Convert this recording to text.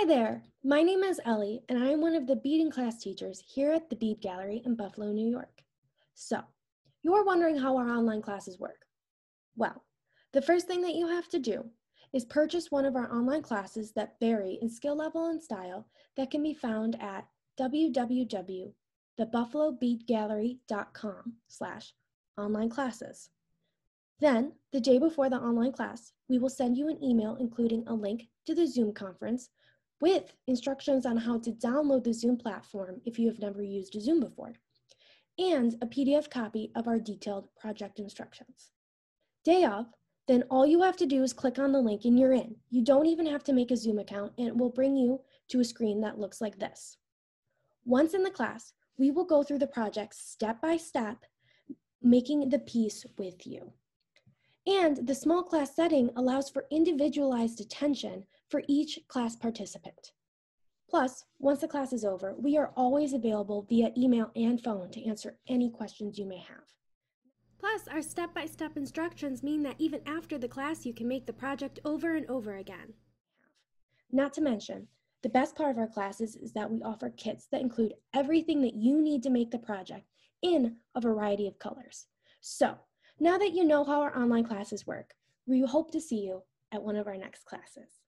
Hi there, my name is Ellie, and I am one of the bead class teachers here at the Bead Gallery in Buffalo, New York. So, you're wondering how our online classes work. Well, the first thing that you have to do is purchase one of our online classes that vary in skill level and style that can be found at www.thebuffalobeadgallery.com slash online classes. Then, the day before the online class, we will send you an email including a link to the Zoom conference with instructions on how to download the Zoom platform if you have never used Zoom before, and a PDF copy of our detailed project instructions. Day of, then all you have to do is click on the link and you're in. You don't even have to make a Zoom account and it will bring you to a screen that looks like this. Once in the class, we will go through the project step by step, making the piece with you. And the small class setting allows for individualized attention for each class participant. Plus, once the class is over, we are always available via email and phone to answer any questions you may have. Plus, our step by step instructions mean that even after the class, you can make the project over and over again. Not to mention, the best part of our classes is that we offer kits that include everything that you need to make the project in a variety of colors. So, now that you know how our online classes work, we hope to see you at one of our next classes.